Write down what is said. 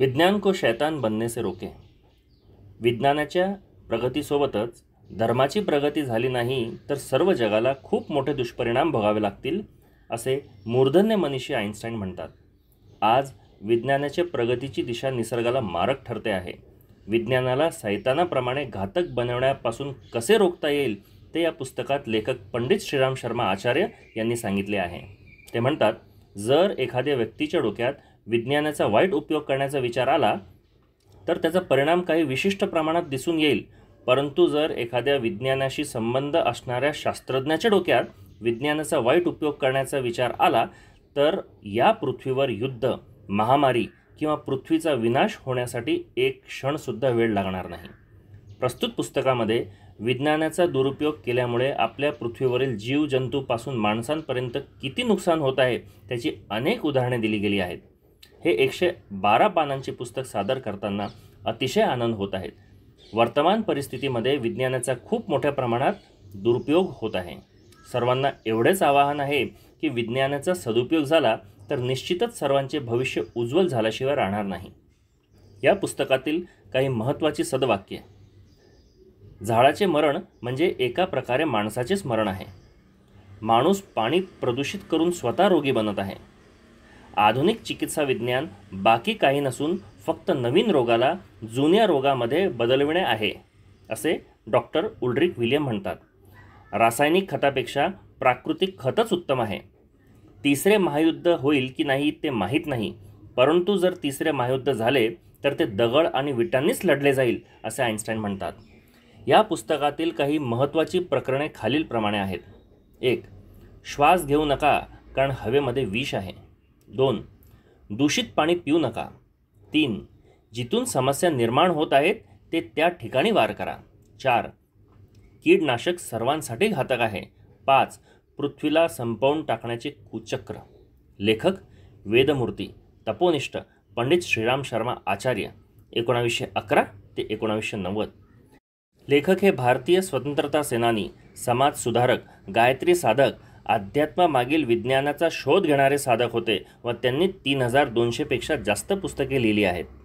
विज्ञान को शैतान बनने से रोके विज्ञानाच्या प्रगतीसोबतच धर्माची प्रगती झाली नाही तर सर्व जगाला खूप मोठे दुष्परिणाम भोगावे लागतील असे मूर्धन्य मनीषी आईन्स्टाईन म्हणतात आज विज्ञानाच्या प्रगतीची दिशा निसर्गाला मारक ठरते आहे विज्ञानाला सैतानाप्रमाणे घातक बनवण्यापासून कसे रोखता येईल ते या पुस्तकात लेखक पंडित श्रीराम शर्मा आचार्य यांनी सांगितले आहे ते म्हणतात जर एखाद्या व्यक्तीच्या डोक्यात विज्ञानाचा वाईट उपयोग करण्याचा विचार आला तर त्याचा परिणाम काही विशिष्ट प्रमाणात दिसून येईल परंतु जर एखाद्या विज्ञानाशी संबंध असणाऱ्या शास्त्रज्ञाच्या डोक्यात विज्ञानाचा वाईट उपयोग करण्याचा विचार आला तर या पृथ्वीवर युद्ध महामारी किंवा पृथ्वीचा विनाश होण्यासाठी एक क्षणसुद्धा वेळ लागणार नाही प्रस्तुत पुस्तकामध्ये विज्ञानाचा दुरुपयोग केल्यामुळे आपल्या पृथ्वीवरील जीवजंतूपासून माणसांपर्यंत किती नुकसान होत आहे त्याची अनेक उदाहरणे दिली गेली आहेत हे एकशे बारा पानांचे पुस्तक सादर करताना अतिशय आनंद होत आहेत वर्तमान परिस्थितीमध्ये विज्ञानाचा खूप मोठ्या प्रमाणात दुरुपयोग होत आहे सर्वांना एवढेच आवाहन आहे की विज्ञानाचा सदुपयोग झाला तर निश्चितच सर्वांचे भविष्य उज्ज्वल झाल्याशिवाय राहणार नाही या पुस्तकातील काही महत्त्वाची सदवाक्य झाडाचे मरण म्हणजे एका प्रकारे माणसाचेच मरण आहे माणूस पाणी प्रदूषित करून स्वतः रोगी बनत आहे आधुनिक चिकित्सा विज्ञान बाकी काही नसून फक्त नवीन रोगाला जुन्या रोगामध्ये बदलविणे आहे असे डॉक्टर उल्ड्रिक विलियम म्हणतात रासायनिक खतापेक्षा प्राकृतिक खतच उत्तम आहे तिसरे महायुद्ध होईल की नाही ते माहीत नाही परंतु जर तिसरे महायुद्ध झाले तर ते दगड आणि विटांनीच लढले जाईल असे आईन्स्टाईन म्हणतात या पुस्तकातील काही महत्त्वाची प्रकरणे खालीलप्रमाणे आहेत एक श्वास घेऊ नका कारण हवेमध्ये विष आहे दोन दूषित पाणी पिऊ नका तीन जिथून समस्या निर्माण होत आहेत ते त्या ठिकाणी वार करा चार कीडनाशक सर्वांसाठी घातक आहे पाच पृथ्वीला संपवून टाकण्याचे कुचक्र लेखक वेदमूर्ती तपोनिष्ठ पंडित श्रीराम शर्मा आचार्य एकोणावीसशे अकरा ते एकोणावीसशे नव्वद लेखक हे भारतीय स्वतंत्रता सेनानी समाजसुधारक गायत्री साधक अध्यात्मामागील विज्ञानाचा शोध घेणारे साधक होते व त्यांनी तीन हजार दोनशेपेक्षा जास्त पुस्तके लिहिली आहेत